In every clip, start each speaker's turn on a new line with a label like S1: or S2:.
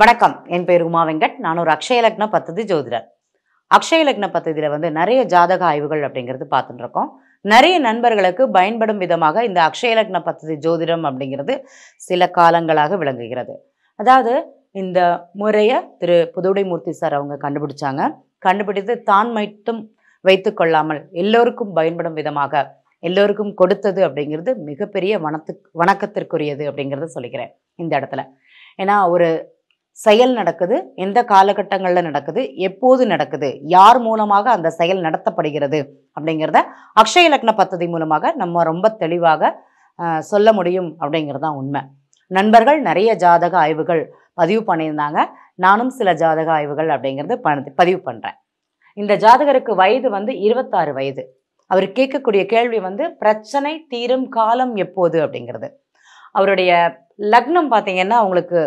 S1: வணக்கம் என் பேர் உமா வெங்கட் நான் ஒரு அக்ஷய லக்ன பத்ததி ஜோதிடர் அக்ஷய லக்ன பத்ததியில் வந்து நிறைய ஜாதக ஆய்வுகள் அப்படிங்கிறது பார்த்துட்டு இருக்கோம் நிறைய நண்பர்களுக்கு பயன்படும் விதமாக இந்த அக்ஷய லக்ன பத்ததி ஜோதிடம் அப்படிங்கிறது சில காலங்களாக விளங்குகிறது அதாவது இந்த முறையை திரு புதுடைமூர்த்தி சார் அவங்க கண்டுபிடிச்சாங்க கண்டுபிடித்து தான் மட்டும் வைத்து கொள்ளாமல் எல்லோருக்கும் பயன்படும் விதமாக எல்லோருக்கும் கொடுத்தது அப்படிங்கிறது மிகப்பெரிய வனத்துக்கு வணக்கத்திற்குரியது அப்படிங்கிறத சொல்லிக்கிறேன் இந்த இடத்துல ஏன்னா ஒரு செயல் நடக்குது எந்த காலகட்டங்களில் நடக்குது எப்போது நடக்குது யார் மூலமாக அந்த செயல் நடத்தப்படுகிறது அப்படிங்கிறத அக்ஷய லக்ன பத்ததி மூலமாக நம்ம ரொம்ப தெளிவாக சொல்ல முடியும் அப்படிங்கிறது தான் உண்மை நண்பர்கள் நிறைய ஜாதக ஆய்வுகள் பதிவு பண்ணியிருந்தாங்க நானும் சில ஜாதக ஆய்வுகள் அப்படிங்கிறது பதிவு பண்ணுறேன் இந்த ஜாதகருக்கு வயது வந்து இருபத்தாறு வயது அவர் கேட்கக்கூடிய கேள்வி வந்து பிரச்சனை தீரும் காலம் எப்போது அப்படிங்கிறது அவருடைய லக்னம் பார்த்தீங்கன்னா அவங்களுக்கு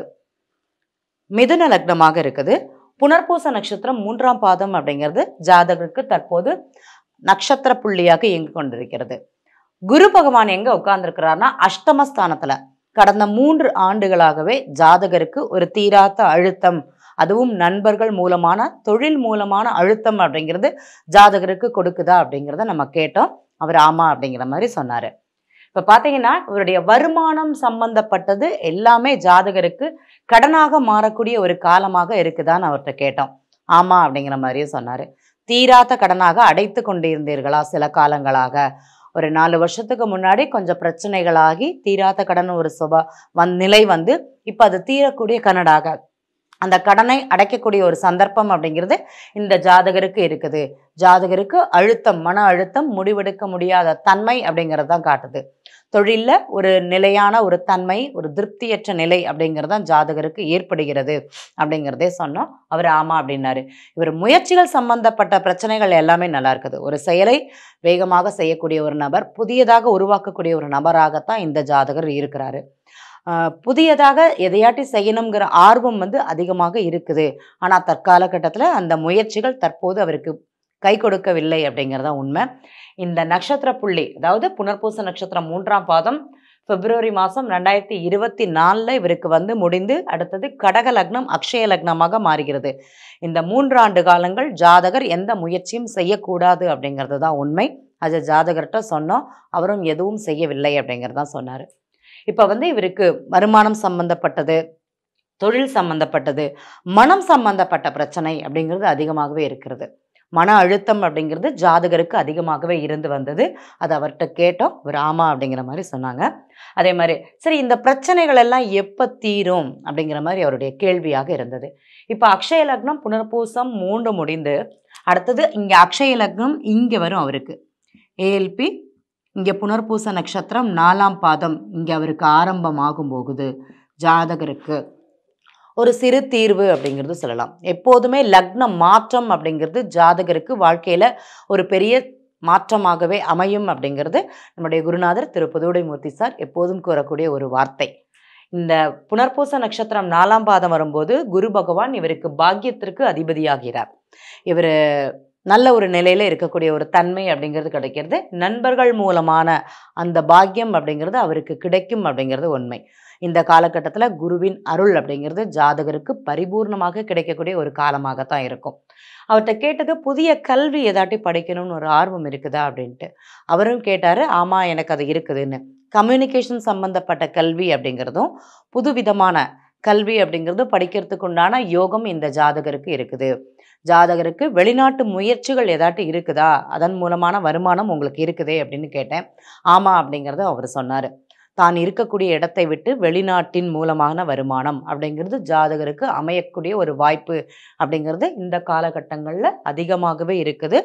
S1: மிதுன லக்னமாக இருக்குது புனர்பூச நட்சத்திரம் மூன்றாம் பாதம் அப்படிங்கிறது ஜாதகருக்கு தற்போது நட்சத்திர புள்ளியாக இயங்கி கொண்டிருக்கிறது குரு பகவான் எங்க உட்கார்ந்துருக்கிறார்னா அஷ்டமஸ்தானத்துல கடந்த மூன்று ஆண்டுகளாகவே ஜாதகருக்கு ஒரு தீராத்த அழுத்தம் அதுவும் நண்பர்கள் மூலமான தொழில் மூலமான அழுத்தம் அப்படிங்கிறது ஜாதகருக்கு கொடுக்குதா அப்படிங்கிறத நம்ம கேட்டோம் அவர் ஆமா அப்படிங்கிற மாதிரி சொன்னார் இப்போ பார்த்தீங்கன்னா இவருடைய வருமானம் சம்பந்தப்பட்டது எல்லாமே ஜாதகருக்கு கடனாக மாறக்கூடிய ஒரு காலமாக இருக்குதான்னு அவர்கிட்ட கேட்டோம் ஆமாம் அப்படிங்கிற மாதிரியும் சொன்னார் தீராத கடனாக அடைத்து கொண்டிருந்தீர்களா சில காலங்களாக ஒரு நாலு வருஷத்துக்கு முன்னாடி கொஞ்சம் பிரச்சனைகளாகி தீராத கடன் ஒரு சுப வந் நிலை வந்து இப்போ அது தீரக்கூடிய கனடாக அந்த கடனை அடைக்கக்கூடிய ஒரு சந்தர்ப்பம் அப்படிங்கிறது இந்த ஜாதகருக்கு இருக்குது ஜாதகருக்கு அழுத்தம் மன அழுத்தம் முடிவெடுக்க முடியாத தன்மை அப்படிங்கிறது தான் காட்டுது தொழிலில் ஒரு நிலையான ஒரு தன்மை ஒரு திருப்தியற்ற நிலை அப்படிங்கிறது தான் ஜாதகருக்கு ஏற்படுகிறது அப்படிங்கிறதே சொன்னோம் அவர் ஆமாம் அப்படின்னாரு இவர் முயற்சிகள் சம்பந்தப்பட்ட பிரச்சனைகள் எல்லாமே நல்லா இருக்குது ஒரு செயலை வேகமாக செய்யக்கூடிய ஒரு நபர் புதியதாக உருவாக்கக்கூடிய ஒரு நபராகத்தான் இந்த ஜாதகர் இருக்கிறாரு புதியதாக எதையாட்டி செய்யணுங்கிற ஆர்வம் வந்து அதிகமாக இருக்குது ஆனால் தற்கால கட்டத்தில் அந்த முயற்சிகள் தற்போது அவருக்கு கை கொடுக்கவில்லை அப்படிங்கிறதா உண்மை இந்த நட்சத்திர புள்ளி அதாவது புனர்பூச நட்சத்திரம் மூன்றாம் பாதம் பிப்ரவரி மாதம் ரெண்டாயிரத்தி இருபத்தி நாலில் இவருக்கு வந்து முடிந்து அடுத்தது கடக லக்னம் அக்ஷய லக்னமாக மாறுகிறது இந்த மூன்றாண்டு காலங்கள் ஜாதகர் எந்த முயற்சியும் செய்யக்கூடாது அப்படிங்கிறது தான் உண்மை அது ஜாதகர்கிட்ட சொன்னோம் அவரும் எதுவும் செய்யவில்லை அப்படிங்கிறதான் சொன்னார் இப்போ வந்து இவருக்கு வருமானம் சம்பந்தப்பட்டது தொழில் சம்பந்தப்பட்டது மனம் சம்பந்தப்பட்ட பிரச்சனை அப்படிங்கிறது அதிகமாகவே இருக்கிறது மன அழுத்தம் அப்படிங்கிறது ஜாதகருக்கு அதிகமாகவே இருந்து வந்தது அது அவர்கிட்ட கேட்டோம் ராமா அப்படிங்கிற மாதிரி சொன்னாங்க அதே மாதிரி சரி இந்த பிரச்சனைகள் எல்லாம் எப்போ தீரும் அப்படிங்கிற மாதிரி அவருடைய கேள்வியாக இருந்தது இப்போ அக்ஷய லக்னம் புனர்பூசம் மூன்று முடிந்து அடுத்தது இங்கே அக்ஷய லக்னம் இங்கே வரும் அவருக்கு ஏஎல்பி இங்கே புனர்பூச நட்சத்திரம் நாலாம் பாதம் இங்கே அவருக்கு ஆரம்பமாகும் போகுது ஜாதகருக்கு ஒரு சிறு தீர்வு அப்படிங்கிறது சொல்லலாம் எப்போதுமே லக்ன மாற்றம் அப்படிங்கிறது ஜாதகருக்கு வாழ்க்கையில் ஒரு பெரிய மாற்றமாகவே அமையும் அப்படிங்கிறது நம்முடைய குருநாதர் திரு புதுவுடை மூர்த்தி சார் எப்போதும் கூறக்கூடிய ஒரு வார்த்தை இந்த புனர்பூச நட்சத்திரம் நாலாம் பாதம் வரும்போது குரு பகவான் இவருக்கு பாக்கியத்திற்கு அதிபதியாகிறார் இவர் நல்ல ஒரு நிலையில் இருக்கக்கூடிய ஒரு தன்மை அப்படிங்கிறது கிடைக்கிறது நண்பர்கள் மூலமான அந்த பாக்கியம் அப்படிங்கிறது அவருக்கு கிடைக்கும் அப்படிங்கிறது உண்மை இந்த காலகட்டத்தில் குருவின் அருள் அப்படிங்கிறது ஜாதகருக்கு பரிபூர்ணமாக கிடைக்கக்கூடிய ஒரு காலமாகத்தான் இருக்கும் அவர்கிட்ட கேட்டது புதிய கல்வி ஏதாட்டி படிக்கணும்னு ஒரு ஆர்வம் இருக்குதா அப்படின்ட்டு அவரும் கேட்டார் ஆமாம் எனக்கு அது இருக்குதுன்னு கம்யூனிகேஷன் சம்மந்தப்பட்ட கல்வி அப்படிங்கிறதும் புதுவிதமான கல்வி அப்படிங்கிறது படிக்கிறதுக்கு உண்டான யோகம் இந்த ஜாதகருக்கு இருக்குது ஜாதகருக்கு வெளிநாட்டு முயற்சிகள் ஏதாட்டும் இருக்குதா அதன் மூலமான வருமானம் உங்களுக்கு இருக்குதே அப்படின்னு கேட்டேன் ஆமாம் அப்படிங்கிறத அவர் சொன்னார் தான் இருக்கக்கூடிய இடத்தை விட்டு வெளிநாட்டின் மூலமான வருமானம் அப்படிங்கிறது ஜாதகருக்கு அமையக்கூடிய ஒரு வாய்ப்பு அப்படிங்கிறது இந்த காலகட்டங்களில் அதிகமாகவே இருக்குது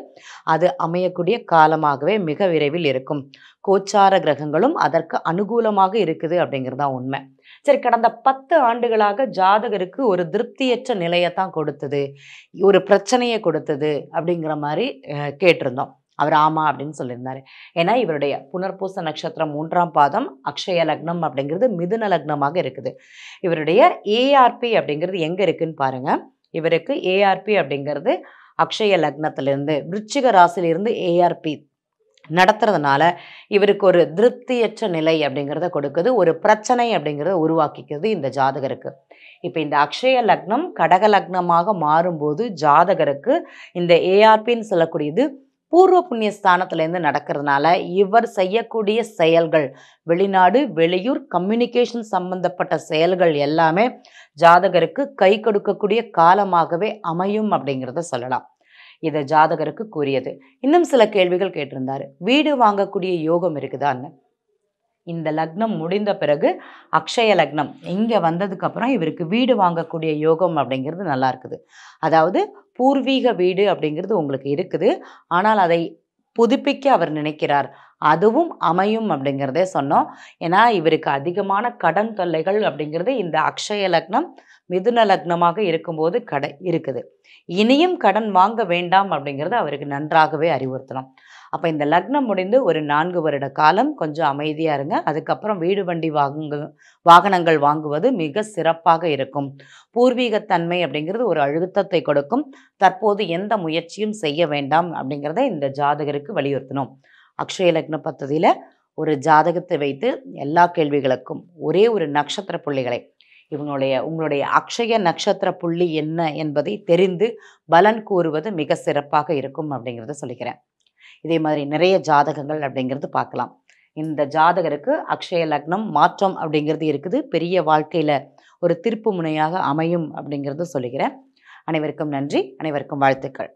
S1: அது அமையக்கூடிய காலமாகவே மிக விரைவில் இருக்கும் கோச்சார கிரகங்களும் அதற்கு அனுகூலமாக இருக்குது அப்படிங்கிறது தான் உண்மை சரி கடந்த பத்து ஆண்டுகளாக ஜாதகருக்கு ஒரு திருப்தியற்ற நிலையை தான் கொடுத்தது ஒரு பிரச்சனையை கொடுத்தது அப்படிங்கிற மாதிரி கேட்டிருந்தோம் அவர் ஆமா அப்படின்னு சொல்லியிருந்தார் ஏன்னா இவருடைய புனர்பூச நட்சத்திரம் மூன்றாம் பாதம் அக்ஷய லக்னம் அப்படிங்கிறது மிதுன லக்னமாக இருக்குது இவருடைய ஏஆர்பி அப்படிங்கிறது எங்கே இருக்குதுன்னு பாருங்கள் இவருக்கு ஏஆர்பி அப்படிங்கிறது அக்ஷய லக்னத்திலிருந்து விருச்சிக ராசிலிருந்து ஏஆர்பி நடத்துறதுனால இவருக்கு ஒரு திருப்தியற்ற நிலை அப்படிங்கிறத கொடுக்குது ஒரு பிரச்சனை அப்படிங்கிறத உருவாக்கிக்கிறது இந்த ஜாதகருக்கு இப்போ இந்த அக்ஷய லக்னம் கடக லக்னமாக மாறும்போது ஜாதகருக்கு இந்த ஏஆர்பின்னு சொல்லக்கூடியது பூர்வ புண்ணிய ஸ்தானத்துலேருந்து நடக்கிறதுனால இவர் செய்யக்கூடிய செயல்கள் வெளிநாடு வெளியூர் கம்யூனிகேஷன் சம்பந்தப்பட்ட செயல்கள் எல்லாமே ஜாதகருக்கு கை கொடுக்கக்கூடிய காலமாகவே அமையும் அப்படிங்கிறத சொல்லலாம் இதை ஜாதகருக்கு கூறியது இன்னும் சில கேள்விகள் கேட்டிருந்தாரு வீடு வாங்கக்கூடிய யோகம் இருக்குதான்னு இந்த லக்னம் முடிந்த பிறகு அக்ஷய லக்னம் இங்கே வந்ததுக்கப்புறம் இவருக்கு வீடு வாங்கக்கூடிய யோகம் அப்படிங்கிறது நல்லா இருக்குது அதாவது பூர்வீக வீடு அப்படிங்கிறது உங்களுக்கு இருக்குது ஆனால் அதை புதுப்பிக்க அவர் நினைக்கிறார் அதுவும் அமையும் அப்படிங்கிறதே சொன்னோம் ஏன்னா இவருக்கு அதிகமான கடன் தொல்லைகள் அப்படிங்கிறது இந்த அக்ஷய லக்னம் மிதுன லக்னமாக இருக்கும்போது கடை இருக்குது இனியும் கடன் வாங்க வேண்டாம் அப்படிங்கிறது அவருக்கு நன்றாகவே அறிவுறுத்தணும் அப்போ இந்த லக்னம் முடிந்து ஒரு நான்கு வருட காலம் கொஞ்சம் அமைதியாக இருங்க அதுக்கப்புறம் வீடு வண்டி வாங்க வாகனங்கள் வாங்குவது மிக சிறப்பாக இருக்கும் பூர்வீகத்தன்மை அப்படிங்கிறது ஒரு அழுத்தத்தை கொடுக்கும் தற்போது எந்த முயற்சியும் செய்ய வேண்டாம் அப்படிங்கிறத இந்த ஜாதகருக்கு வலியுறுத்தணும் அக்ஷய லக்ன பத்ததியில் ஒரு ஜாதகத்தை வைத்து எல்லா கேள்விகளுக்கும் ஒரே ஒரு நட்சத்திர புள்ளிகளை இவங்களுடைய உங்களுடைய அக்ஷய நட்சத்திர புள்ளி என்ன என்பதை தெரிந்து பலன் கூறுவது மிக சிறப்பாக இருக்கும் அப்படிங்கிறத சொல்லிக்கிறேன் இதே மாதிரி நிறைய ஜாதகங்கள் அப்படிங்கிறது பார்க்கலாம் இந்த ஜாதகருக்கு அக்ஷய லக்னம் மாற்றம் அப்படிங்கிறது இருக்குது பெரிய வாழ்க்கையில் ஒரு திருப்பு முனையாக அமையும் அப்படிங்கிறது சொல்லுகிறேன் அனைவருக்கும் நன்றி அனைவருக்கும் வாழ்த்துக்கள்